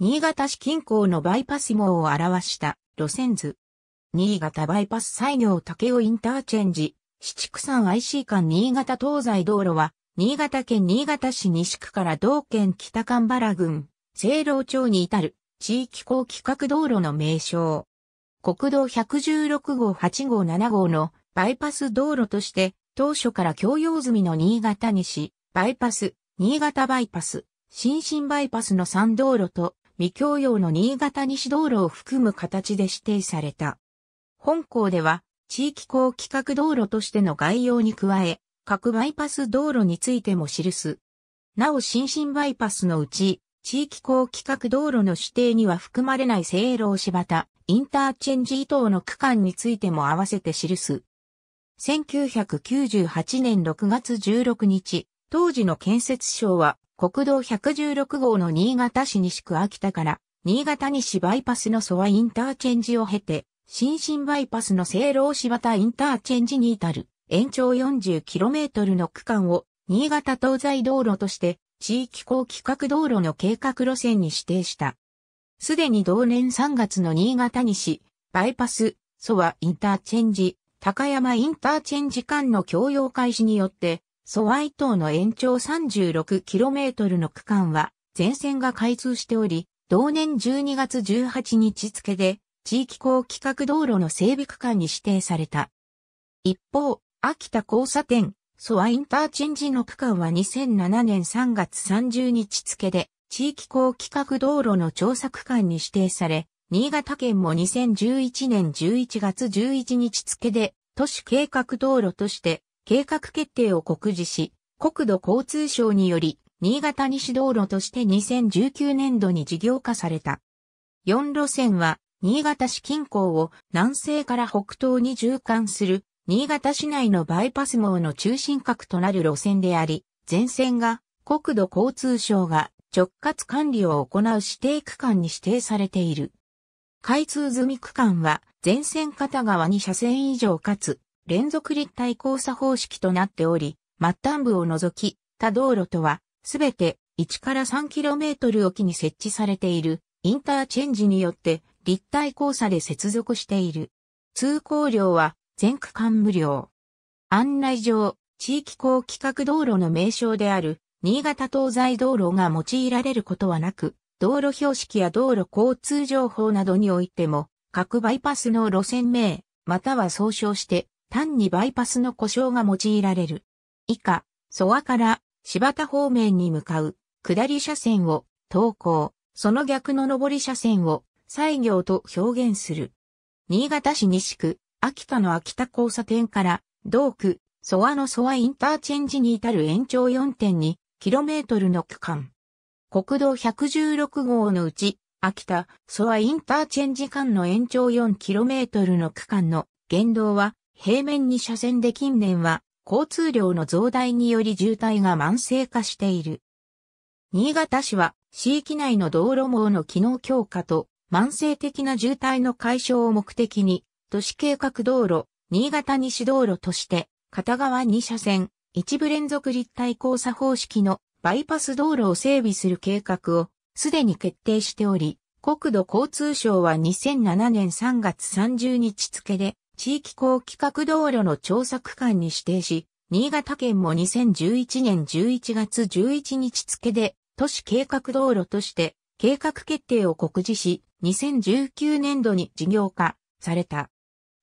新潟市近郊のバイパス網を表した路線図。新潟バイパス西行竹尾インターチェンジ、七区山 IC 間新潟東西道路は、新潟県新潟市西区から同県北神原郡、清老町に至る地域公規格道路の名称。国道116号8号7号のバイパス道路として、当初から共用済みの新潟西、バイパス、新潟バイパス、新進バイパスの3道路と、未共用の新潟西道路を含む形で指定された。本校では、地域公規格道路としての概要に加え、各バイパス道路についても記す。なお新進バイパスのうち、地域公規格道路の指定には含まれない西路柴田、インターチェンジ等の区間についても合わせて記す。1998年6月16日、当時の建設省は国道116号の新潟市西区秋田から新潟西バイパスのソワインターチェンジを経て、新進バイパスの西老柴田インターチェンジに至る延長 40km の区間を新潟東西道路として地域高規格道路の計画路線に指定した。すでに同年3月の新潟西、バイパス、ソワインターチェンジ、高山インターチェンジ間の共用開始によって、ソワイ島の延長 36km の区間は全線が開通しており、同年12月18日付で地域公規格道路の整備区間に指定された。一方、秋田交差点、ソワインターチェンジの区間は2007年3月30日付で地域公規格道路の調査区間に指定され、新潟県も2011年11月11日付で都市計画道路として計画決定を告示し、国土交通省により、新潟西道路として2019年度に事業化された。4路線は、新潟市近郊を南西から北東に縦貫する、新潟市内のバイパス網の中心核となる路線であり、全線が国土交通省が直轄管理を行う指定区間に指定されている。開通済み区間は全線片側に車線以上かつ連続立体交差方式となっており、末端部を除き、他道路とは、すべて1から 3km おきに設置されているインターチェンジによって立体交差で接続している。通行量は全区間無料。案内上、地域公規格道路の名称である新潟東西道路が用いられることはなく、道路標識や道路交通情報などにおいても、各バイパスの路線名、または総称して単にバイパスの故障が用いられる。以下、蘇我から柴田方面に向かう下り車線を東行、その逆の上り車線を西行と表現する。新潟市西区、秋田の秋田交差点から同区、蘇我の蘇我インターチェンジに至る延長 4.2km の区間。国道116号のうち、秋田、蘇我インターチェンジ間の延長 4km の区間の言動は平面に車線で近年は交通量の増大により渋滞が慢性化している。新潟市は市域内の道路網の機能強化と慢性的な渋滞の解消を目的に都市計画道路、新潟西道路として片側2車線、一部連続立体交差方式のバイパス道路を整備する計画をすでに決定しており、国土交通省は2007年3月30日付で地域公規格道路の調査区間に指定し、新潟県も2011年11月11日付で都市計画道路として計画決定を告示し、2019年度に事業化された。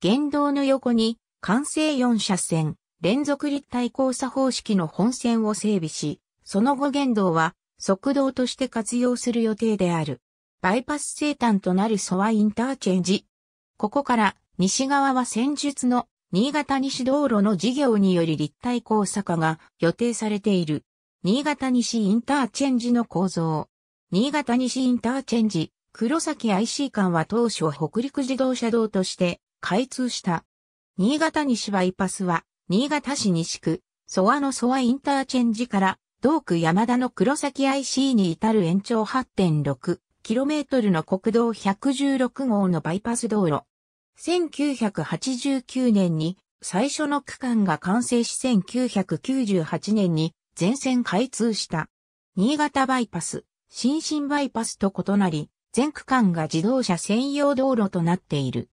原道の横に完成4車線連続立体交差方式の本線を整備し、その後原道は側道として活用する予定である。バイパス生誕となるソワインターチェンジ。ここから西側は戦術の新潟西道路の事業により立体交差化が予定されている。新潟西インターチェンジの構造。新潟西インターチェンジ、黒崎 IC 間は当初北陸自動車道として開通した。新潟西バイパスは、新潟市西区、蘇我の蘇我インターチェンジから、道区山田の黒崎 IC に至る延長 8.6km の国道116号のバイパス道路。1989年に最初の区間が完成し1998年に全線開通した。新潟バイパス、新進バイパスと異なり、全区間が自動車専用道路となっている。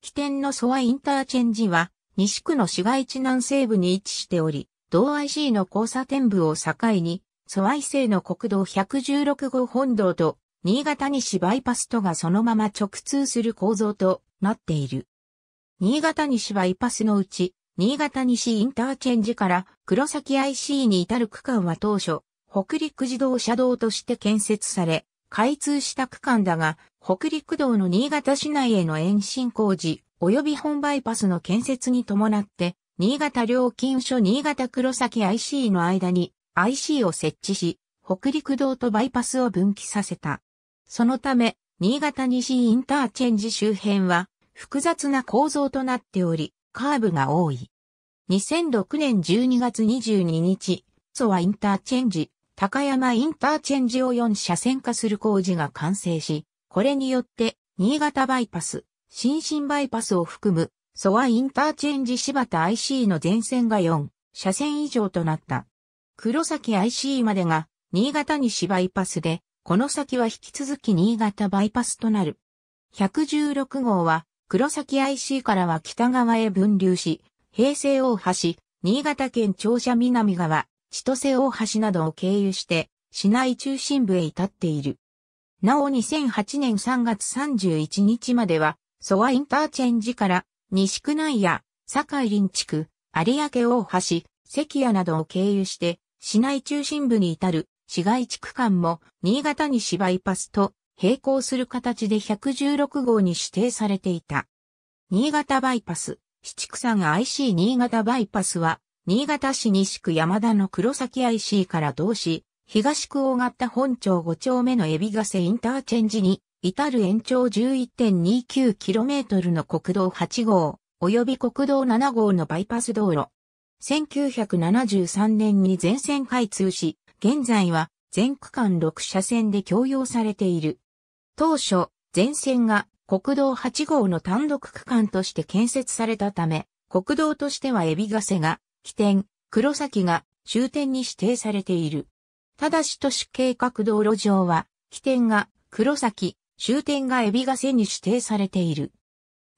起点のソアインターチェンジは、西区の市街地南西部に位置しており、同 IC の交差点部を境に、ソアイ製の国道116号本道と、新潟西バイパスとがそのまま直通する構造となっている。新潟西はイパスのうち、新潟西インターチェンジから黒崎 IC に至る区間は当初、北陸自動車道として建設され、開通した区間だが、北陸道の新潟市内への延伸工事、及び本バイパスの建設に伴って、新潟料金所新潟黒崎 IC の間に IC を設置し、北陸道とバイパスを分岐させた。そのため、新潟西インターチェンジ周辺は、複雑な構造となっており、カーブが多い。2006年12月22日、ソワインターチェンジ、高山インターチェンジを4車線化する工事が完成し、これによって、新潟バイパス、新進バイパスを含む、ソワインターチェンジ柴田 IC の全線が4車線以上となった。黒崎 IC までが、新潟西バイパスで、この先は引き続き新潟バイパスとなる。116号は、黒崎 IC からは北側へ分流し、平成大橋、新潟県庁舎南側、千歳大橋などを経由して、市内中心部へ至っている。なお2008年3月31日までは、ソワインターチェンジから、西区内や、堺林地区、有明大橋、関谷などを経由して、市内中心部に至る市街地区間も、新潟西バイパスと並行する形で116号に指定されていた。新潟バイパス、七草が IC 新潟バイパスは、新潟市西区山田の黒崎 IC から同市、東区大型本町5丁目のエビガセインターチェンジに、至る延長 11.29km の国道8号、及び国道7号のバイパス道路。1973年に全線開通し、現在は全区間6車線で共用されている。当初、全線が国道8号の単独区間として建設されたため、国道としてはエビガセが起点、黒崎が終点に指定されている。ただし都市計画道路上は、起点が黒崎、終点がエビガセに指定されている。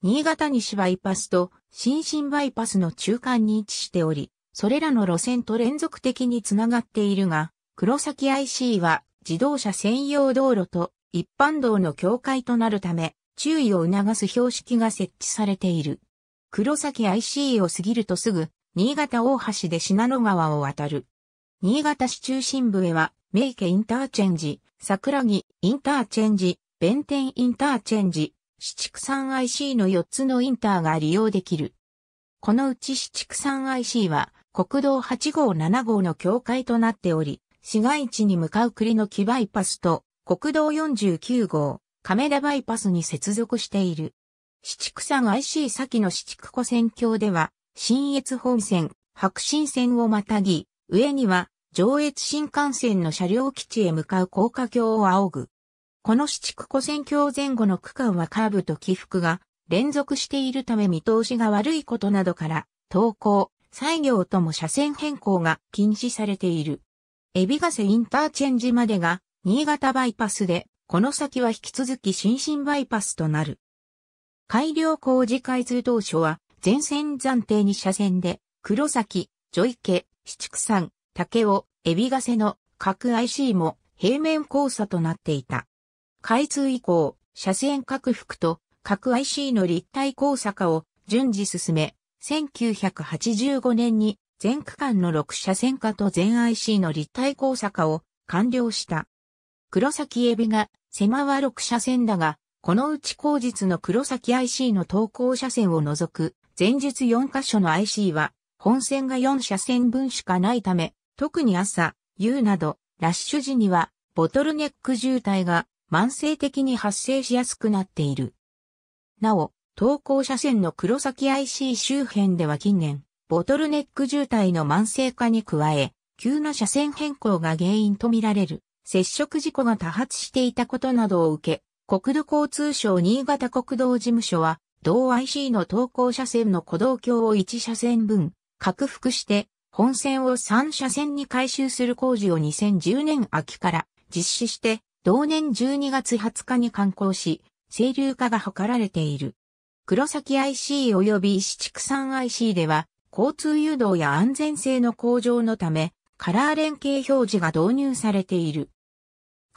新潟西バイパスと新進バイパスの中間に位置しており、それらの路線と連続的につながっているが、黒崎 IC は自動車専用道路と一般道の境界となるため、注意を促す標識が設置されている。黒崎 IC を過ぎるとすぐ、新潟大橋で信濃川を渡る。新潟市中心部へは、名家インターチェンジ、桜木インターチェンジ、弁天インターチェンジ、七畜産 IC の4つのインターが利用できる。このうち市畜産 IC は、国道8号7号の境界となっており、市街地に向かう栗の木バイパスと、国道49号、亀田バイパスに接続している。七草が IC 先の七畜湖線橋では、新越本線、白新線をまたぎ、上には上越新幹線の車両基地へ向かう高架橋を仰ぐ。この七区湖線橋前後の区間はカーブと起伏が連続しているため見通しが悪いことなどから、登校、作業とも車線変更が禁止されている。エビガセインターチェンジまでが新潟バイパスで、この先は引き続き新進バイパスとなる。改良工事開通当初は、全線暫定2車線で、黒崎、ジョイケ、七区山、竹尾、エビガセの各 IC も平面交差となっていた。開通以降、車線拡幅と各 IC の立体交差化を順次進め、1985年に全区間の6車線化と全 IC の立体交差化を完了した。黒崎エビが、狭は6車線だが、このうち後日の黒崎 IC の投稿車線を除く、前日4カ所の IC は、本線が4車線分しかないため、特に朝、夕など、ラッシュ時には、ボトルネック渋滞が、慢性的に発生しやすくなっている。なお、投稿車線の黒崎 IC 周辺では近年、ボトルネック渋滞の慢性化に加え、急な車線変更が原因とみられる。接触事故が多発していたことなどを受け、国土交通省新潟国道事務所は、同 IC の投稿車線の鼓道橋を1車線分、拡幅して、本線を3車線に改修する工事を2010年秋から実施して、同年12月20日に完工し、清流化が図られている。黒崎 IC 及び四畜産 IC では、交通誘導や安全性の向上のため、カラー連携表示が導入されている。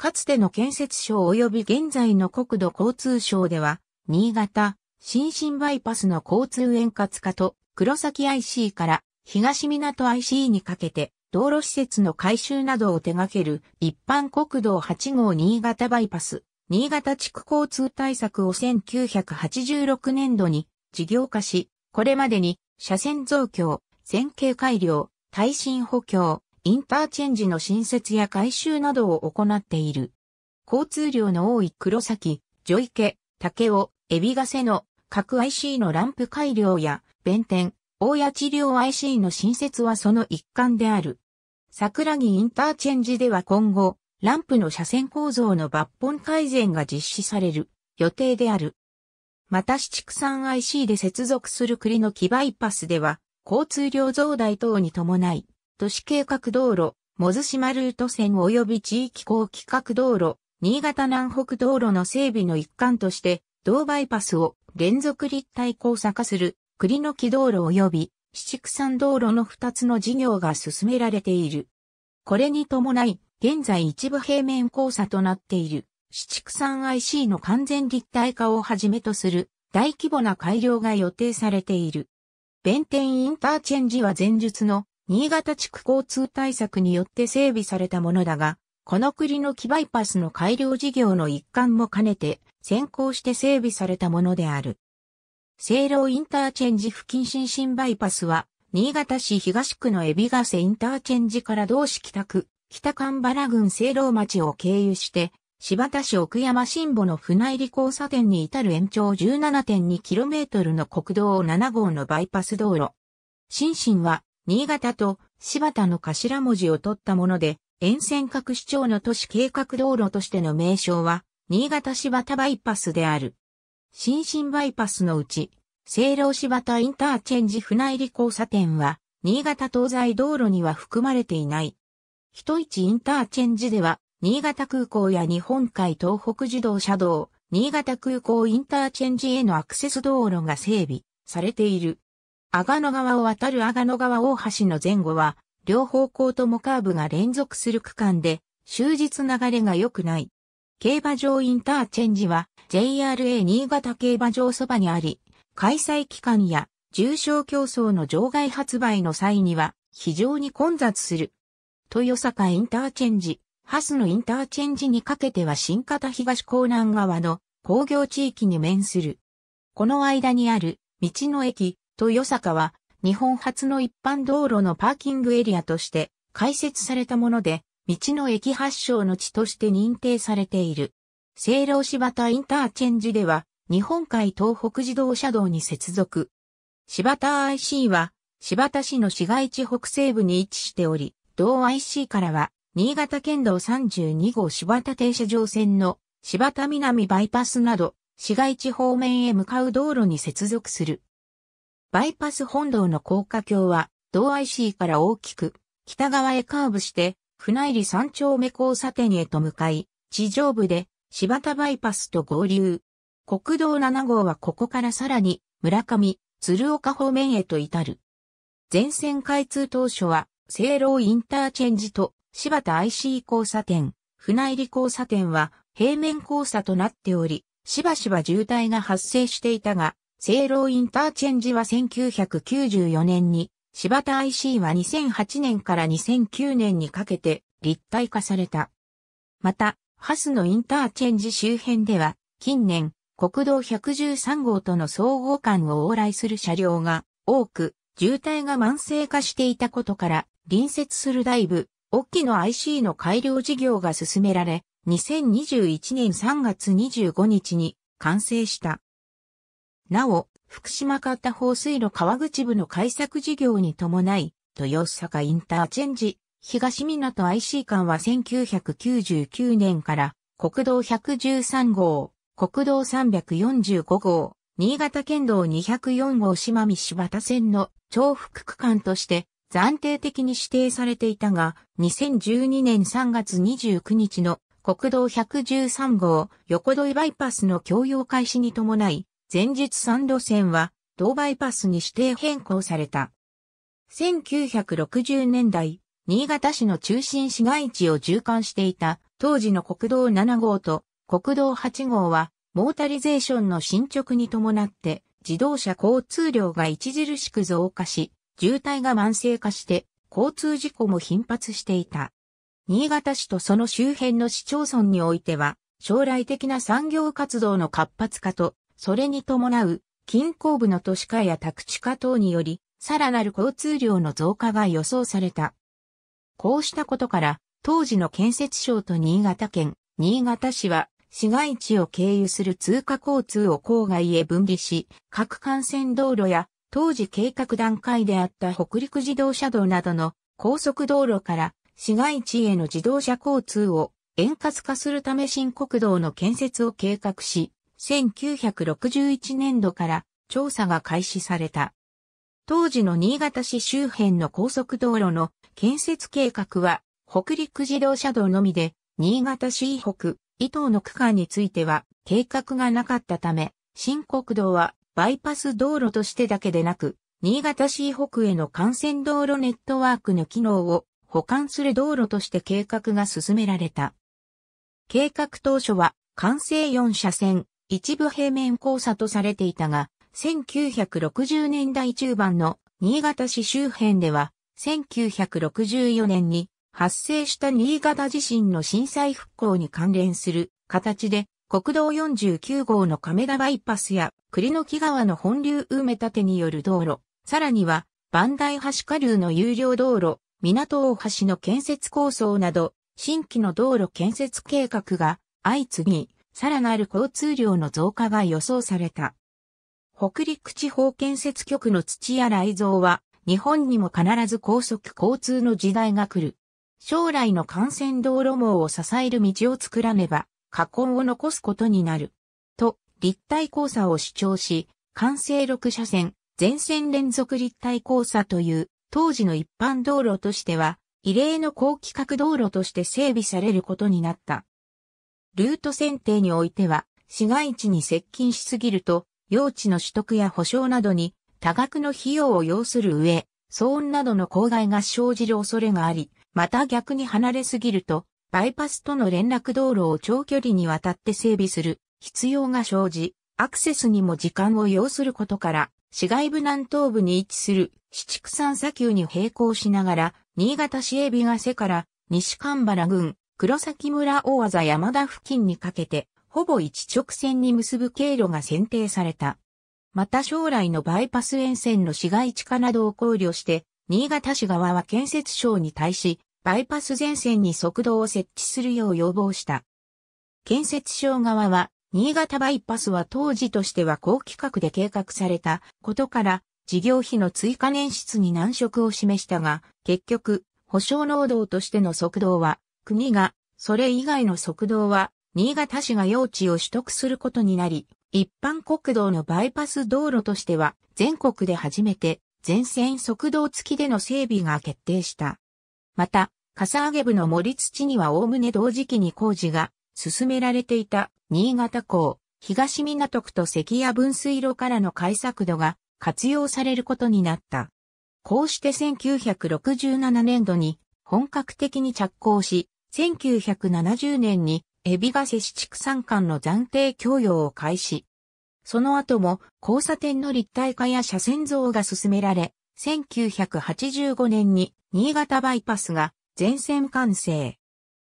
かつての建設省及び現在の国土交通省では、新潟、新進バイパスの交通円滑化と、黒崎 IC から東港 IC にかけて、道路施設の改修などを手掛ける一般国道8号新潟バイパス、新潟地区交通対策を1986年度に事業化し、これまでに車線増強、線形改良、耐震補強、インターチェンジの新設や改修などを行っている。交通量の多い黒崎、ジョイケ、竹尾、エビガセの各 IC のランプ改良や、弁天、大谷治療 IC の新設はその一環である。桜木インターチェンジでは今後、ランプの車線構造の抜本改善が実施される予定である。また市畜産 IC で接続する栗の木バイパスでは、交通量増大等に伴い、都市計画道路、モズ島ルート線及び地域高規格道路、新潟南北道路の整備の一環として、同バイパスを連続立体交差化する、栗の木道路及び七畜山道路の2つの事業が進められている。これに伴い、現在一部平面交差となっている、七畜山 IC の完全立体化をはじめとする、大規模な改良が予定されている。弁天インターチェンジは前述の新潟地区交通対策によって整備されたものだが、この国の木バイパスの改良事業の一環も兼ねて、先行して整備されたものである。西老インターチェンジ付近新新バイパスは、新潟市東区の海老ヶ瀬インターチェンジから同市北区、北神原郡西老町を経由して、柴田市奥山新保の船入り交差点に至る延長 17.2km の国道7号のバイパス道路。心身は新潟と柴田の頭文字を取ったもので、沿線各市町の都市計画道路としての名称は、新潟柴田バイパスである。新進バイパスのうち、西老柴田インターチェンジ船入り交差点は、新潟東西道路には含まれていない。人市インターチェンジでは、新潟空港や日本海東北自動車道、新潟空港インターチェンジへのアクセス道路が整備されている。阿賀野川を渡る阿賀野川大橋の前後は、両方向ともカーブが連続する区間で、終日流れが良くない。競馬場インターチェンジは JRA 新潟競馬場そばにあり、開催期間や重賞競争の場外発売の際には非常に混雑する。豊坂インターチェンジ、ハスのインターチェンジにかけては新潟東港南側の工業地域に面する。この間にある道の駅、豊坂は日本初の一般道路のパーキングエリアとして開設されたもので、道の駅発祥の地として認定されている。聖老柴田インターチェンジでは、日本海東北自動車道に接続。柴田 IC は、柴田市の市街地北西部に位置しており、同 IC からは、新潟県道32号柴田停車場線の柴田南バイパスなど、市街地方面へ向かう道路に接続する。バイパス本堂の高架橋は、道 IC から大きく、北側へカーブして、船入り三丁目交差点へと向かい、地上部で、柴田バイパスと合流。国道7号はここからさらに、村上、鶴岡方面へと至る。全線開通当初は、西老インターチェンジと、柴田 IC 交差点、船入り交差点は、平面交差となっており、しばしば渋滞が発生していたが、聖老インターチェンジは1994年に、柴田 IC は2008年から2009年にかけて立体化された。また、ハスのインターチェンジ周辺では、近年、国道113号との総合間を往来する車両が多く、渋滞が慢性化していたことから、隣接する大き沖の IC の改良事業が進められ、2021年3月25日に完成した。なお、福島方放水路川口部の開削事業に伴い、豊坂インターチェンジ、東港 IC 間は1999年から国道113号、国道345号、新潟県道204号島見柴田線の重複区間として暫定的に指定されていたが、2012年3月29日の国道113号横取りバイパスの共用開始に伴い、前日3路線は、同バイパスに指定変更された。1960年代、新潟市の中心市街地を縦貫していた当時の国道7号と国道8号はモータリゼーションの進捗に伴って自動車交通量が著しく増加し、渋滞が慢性化して交通事故も頻発していた。新潟市とその周辺の市町村においては将来的な産業活動の活発化とそれに伴う近郊部の都市化や宅地化等により、さらなる交通量の増加が予想された。こうしたことから、当時の建設省と新潟県、新潟市は、市街地を経由する通貨交通を郊外へ分離し、各幹線道路や、当時計画段階であった北陸自動車道などの高速道路から市街地への自動車交通を円滑化するため新国道の建設を計画し、1961年度から調査が開始された。当時の新潟市周辺の高速道路の建設計画は北陸自動車道のみで新潟市以北、伊東の区間については計画がなかったため、新国道はバイパス道路としてだけでなく、新潟市北への幹線道路ネットワークの機能を保管する道路として計画が進められた。計画当初は、完成4車線、一部平面交差とされていたが、1960年代中盤の新潟市周辺では、1964年に発生した新潟地震の震災復興に関連する形で、国道49号の亀田バイパスや栗の木川の本流埋め立てによる道路、さらには、万代橋下流の有料道路、港大橋の建設構想など、新規の道路建設計画が相次ぎ、さらなる交通量の増加が予想された。北陸地方建設局の土屋雷蔵は、日本にも必ず高速交通の時代が来る。将来の幹線道路網を支える道を作らねば、過根を残すことになる。と、立体交差を主張し、完成6車線、全線連続立体交差という、当時の一般道路としては、異例の高規格道路として整備されることになった。ルート選定においては、市街地に接近しすぎると、用地の取得や保証などに多額の費用を要する上、騒音などの公害が生じる恐れがあり、また逆に離れすぎると、バイパスとの連絡道路を長距離にわたって整備する必要が生じ、アクセスにも時間を要することから、市街部南東部に位置する市畜産砂丘に並行しながら、新潟市エビが瀬から西神原郡、黒崎村大技山田付近にかけて、ほぼ一直線に結ぶ経路が選定された。また将来のバイパス沿線の市街地化などを考慮して、新潟市側は建設省に対し、バイパス前線に速道を設置するよう要望した。建設省側は、新潟バイパスは当時としては高規格で計画されたことから、事業費の追加捻出に難色を示したが、結局、保証労働としての速道は国が、それ以外の側道は、新潟市が用地を取得することになり、一般国道のバイパス道路としては、全国で初めて、全線速道付きでの整備が決定した。また、笠上げ部の森土にはおおむね同時期に工事が進められていた新潟港、東港区と関谷分水路からの改作度が活用されることになった。こうして1967年度に本格的に着工し、1970年にエビガセ市畜産館の暫定供与を開始。その後も交差点の立体化や車線像が進められ、1985年に新潟バイパスが全線完成。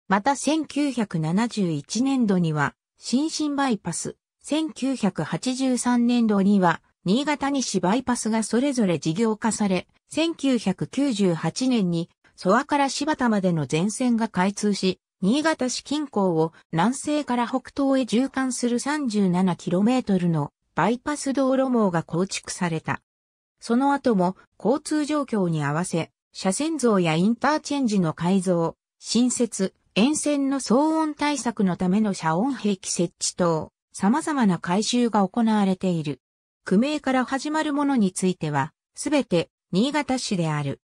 また1971年度には新進バイパス、1983年度には新潟西バイパスがそれぞれ事業化され、1998年に蘇我から柴田までの全線が開通し、新潟市近郊を南西から北東へ縦貫する 37km のバイパス道路網が構築された。その後も交通状況に合わせ、車線像やインターチェンジの改造、新設、沿線の騒音対策のための遮音壁設置等、様々な改修が行われている。区名から始まるものについては、すべて新潟市である。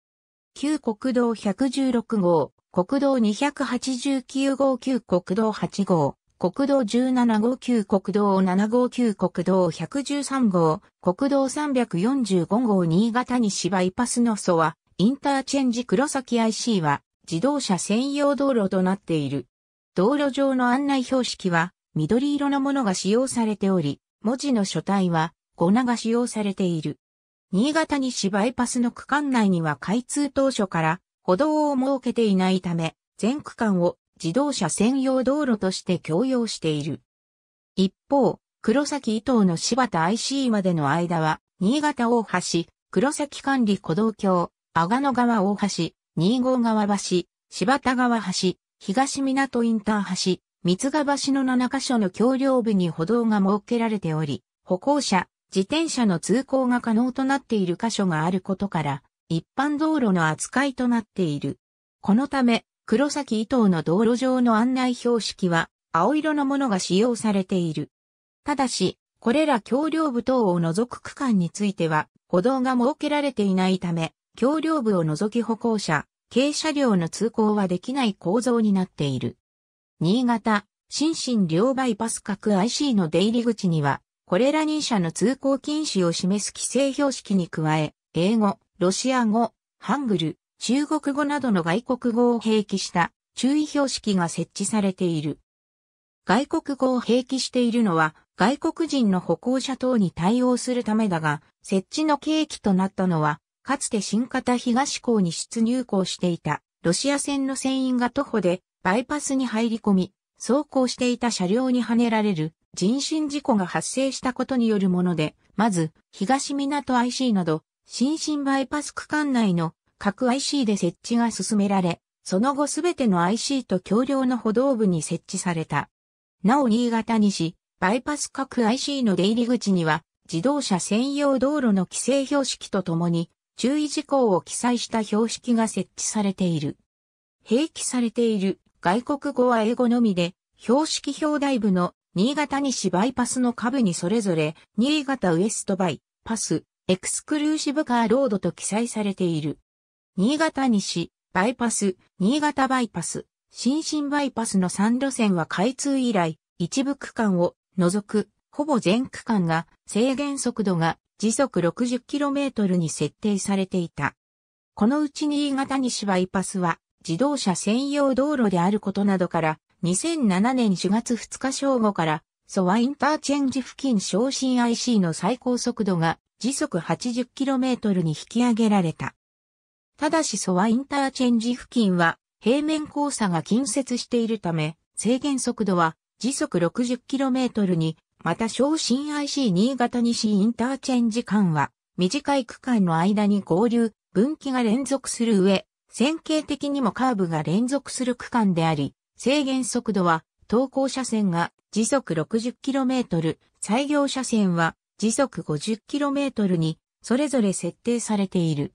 旧国道116号、国道289号旧国道8号、国道17号旧国道7号旧国道113号、国道345号新潟西バイパスの蘇は、インターチェンジ黒崎 IC は、自動車専用道路となっている。道路上の案内標識は、緑色のものが使用されており、文字の書体は、5名が使用されている。新潟西バイパスの区間内には開通当初から歩道を設けていないため、全区間を自動車専用道路として共用している。一方、黒崎伊東の柴田 IC までの間は、新潟大橋、黒崎管理古道橋、阿賀野川大橋、新郷川橋、柴田川橋、東港インター橋、三ヶ橋の7カ所の橋梁部に歩道が設けられており、歩行者、自転車の通行が可能となっている箇所があることから、一般道路の扱いとなっている。このため、黒崎伊東の道路上の案内標識は、青色のものが使用されている。ただし、これら橋梁部等を除く区間については、歩道が設けられていないため、橋梁部を除き歩行者、軽車両の通行はできない構造になっている。新潟、新進両バイパス各 IC の出入り口には、これら2社の通行禁止を示す規制標識に加え、英語、ロシア語、ハングル、中国語などの外国語を併記した注意標識が設置されている。外国語を併記しているのは外国人の歩行者等に対応するためだが、設置の契機となったのは、かつて新型東港に出入港していたロシア船の船員が徒歩でバイパスに入り込み、走行していた車両にはねられる人身事故が発生したことによるもので、まず、東港 IC など、新進バイパス区間内の各 IC で設置が進められ、その後すべての IC と橋梁の歩道部に設置された。なお新潟西、バイパス各 IC の出入り口には、自動車専用道路の規制標識とともに、注意事項を記載した標識が設置されている。併記されている外国語は英語のみで、標識表題部の新潟西バイパスの下部にそれぞれ、新潟ウエストバイ、パス、エクスクルーシブカーロードと記載されている。新潟西、バイパス、新潟バイパス、新進バイパスの3路線は開通以来、一部区間を除く、ほぼ全区間が制限速度が時速 60km に設定されていた。このうち新潟西バイパスは自動車専用道路であることなどから2007年4月2日正午から、ソワインターチェンジ付近昇進 IC の最高速度が時速 80km に引き上げられた。ただしソワインターチェンジ付近は平面交差が近接しているため、制限速度は時速 60km に、また昇進 IC 新潟西インターチェンジ間は、短い区間の間に合流、分岐が連続する上、線形的にもカーブが連続する区間であり、制限速度は、投稿車線が時速 60km、採用車線は時速 50km にそれぞれ設定されている。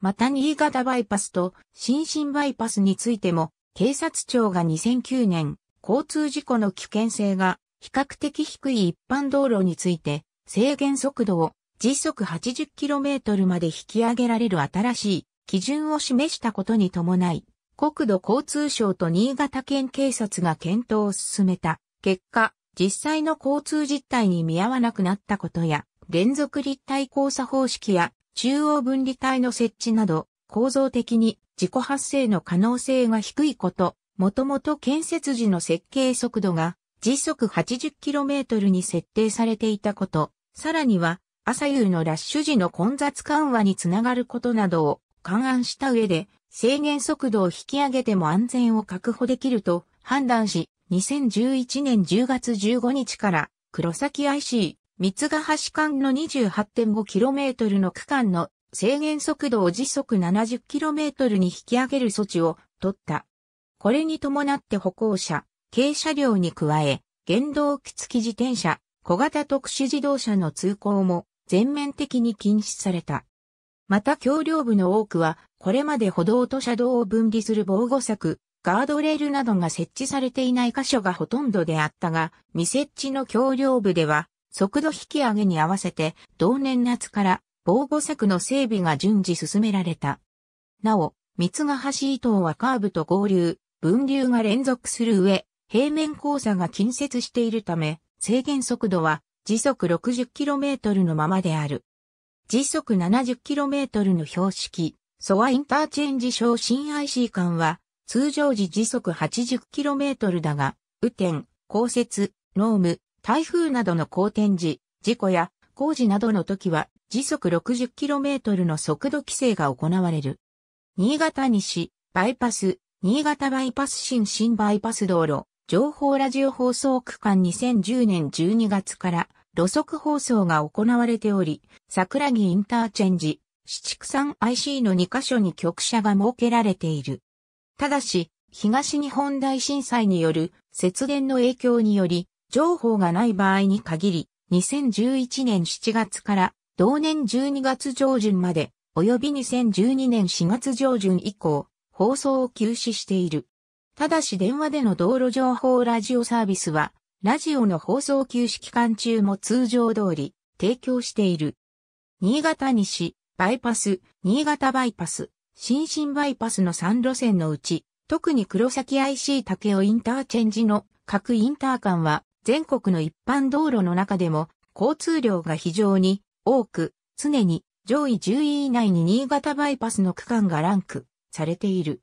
また新潟バイパスと新進バイパスについても警察庁が2009年交通事故の危険性が比較的低い一般道路について制限速度を時速 80km まで引き上げられる新しい基準を示したことに伴い国土交通省と新潟県警察が検討を進めた結果、実際の交通実態に見合わなくなったことや、連続立体交差方式や中央分離帯の設置など、構造的に自己発生の可能性が低いこと、もともと建設時の設計速度が時速 80km に設定されていたこと、さらには朝夕のラッシュ時の混雑緩和につながることなどを勘案した上で制限速度を引き上げても安全を確保できると判断し、2011年10月15日から黒崎 IC 三ヶ橋間の 28.5km の区間の制限速度を時速 70km に引き上げる措置を取った。これに伴って歩行者、軽車両に加え、原動機付き自転車、小型特殊自動車の通行も全面的に禁止された。また橋梁部の多くは、これまで歩道と車道を分離する防護柵、ガードレールなどが設置されていない箇所がほとんどであったが、未設置の橋梁部では、速度引き上げに合わせて、同年夏から防護柵の整備が順次進められた。なお、三ヶ橋伊東はカーブと合流、分流が連続する上、平面交差が近接しているため、制限速度は時速 60km のままである。時速 70km の標識、ソワインターチェンジ昇進 IC 間は、通常時時速 80km だが、雨天、降雪、濃霧、台風などの好天時、事故や工事などの時は、時速 60km の速度規制が行われる。新潟西、バイパス、新潟バイパス新新バイパス道路、情報ラジオ放送区間2010年12月から、路側放送が行われており、桜木インターチェンジ、七区山 IC の2カ所に局舎が設けられている。ただし、東日本大震災による節電の影響により、情報がない場合に限り、2011年7月から同年12月上旬まで、及び2012年4月上旬以降、放送を休止している。ただし電話での道路情報ラジオサービスはラジオの放送休止期間中も通常通り提供している。新潟西、バイパス、新潟バイパス、新進バイパスの3路線のうち、特に黒崎 IC 竹雄インターチェンジの各インター間は全国の一般道路の中でも交通量が非常に多く、常に上位10位以内に新潟バイパスの区間がランクされている。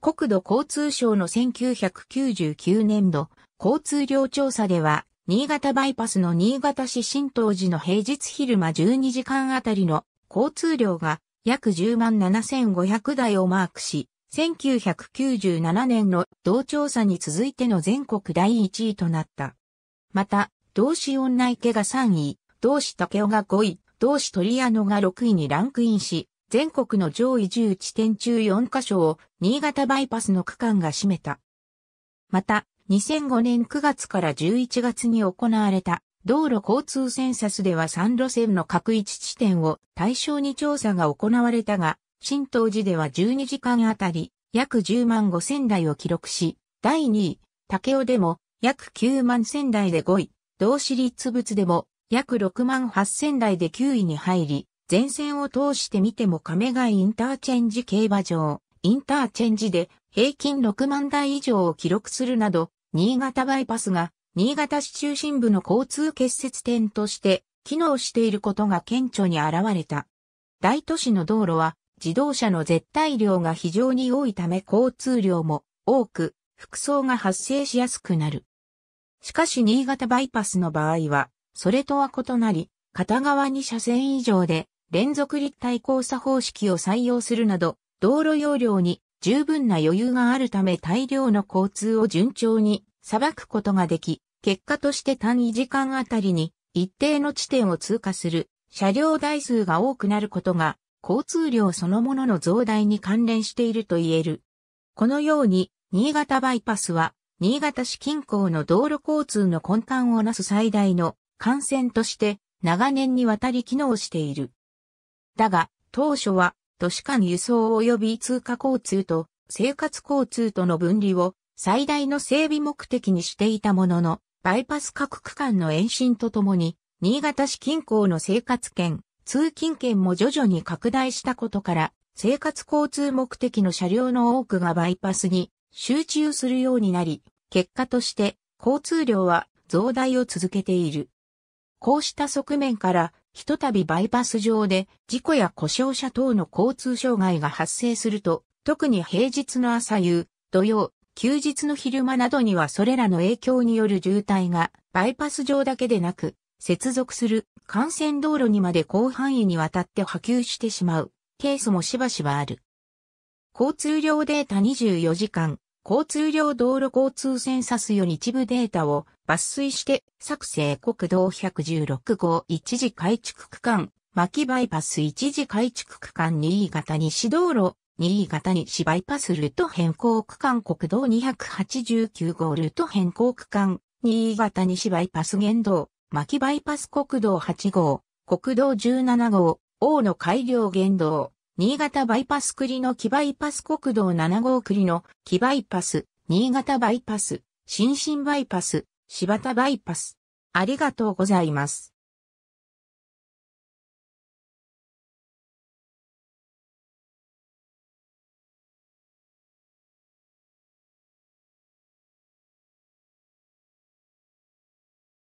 国土交通省の1999年度交通量調査では、新潟バイパスの新潟市新東寺の平日昼間12時間あたりの交通量が約10万7500台をマークし、1997年の同調査に続いての全国第1位となった。また、同志女池が3位、同志竹雄が5位、同志鳥屋野が6位にランクインし、全国の上位10地点中4カ所を新潟バイパスの区間が占めた。また、2005年9月から11月に行われた道路交通センサスでは3路線の各一地点を対象に調査が行われたが、新東寺では12時間あたり約10万5千台を記録し、第2位、竹尾でも約9万千台で5位、同市立物でも約6万8千台で9位に入り、前線を通してみても亀貝インターチェンジ競馬場、インターチェンジで平均6万台以上を記録するなど、新潟バイパスが新潟市中心部の交通結節点として機能していることが顕著に現れた。大都市の道路は自動車の絶対量が非常に多いため交通量も多く、服装が発生しやすくなる。しかし新潟バイパスの場合は、それとは異なり、片側2車線以上で連続立体交差方式を採用するなど、道路容量に十分な余裕があるため大量の交通を順調に裁くことができ、結果として単位時間あたりに一定の地点を通過する車両台数が多くなることが交通量そのものの増大に関連していると言える。このように新潟バイパスは新潟市近郊の道路交通の根幹をなす最大の幹線として長年にわたり機能している。だが当初は都市間輸送及び通貨交通と生活交通との分離を最大の整備目的にしていたものの、バイパス各区間の延伸とともに、新潟市近郊の生活圏、通勤圏も徐々に拡大したことから、生活交通目的の車両の多くがバイパスに集中するようになり、結果として交通量は増大を続けている。こうした側面からひとたびバイパス上で事故や故障者等の交通障害が発生すると、特に平日の朝夕、土曜、休日の昼間などにはそれらの影響による渋滞がバイパス上だけでなく、接続する幹線道路にまで広範囲にわたって波及してしまうケースもしばしばある。交通量データ24時間、交通量道路交通センサスより一部データを抜粋して、作成国道116号一時改築区間、牧バイパス一時改築区間新潟西道路、新潟西バイパスルート変更区間国道289号ルート変更区間、新潟西バイパス原道、牧バイパス国道8号、国道17号、大野改良原道、新潟バイパス栗の木バイパス国道7号栗の木バイパス、新潟バイパス、新進バイパス、柴田バイパス。ありがとうございます。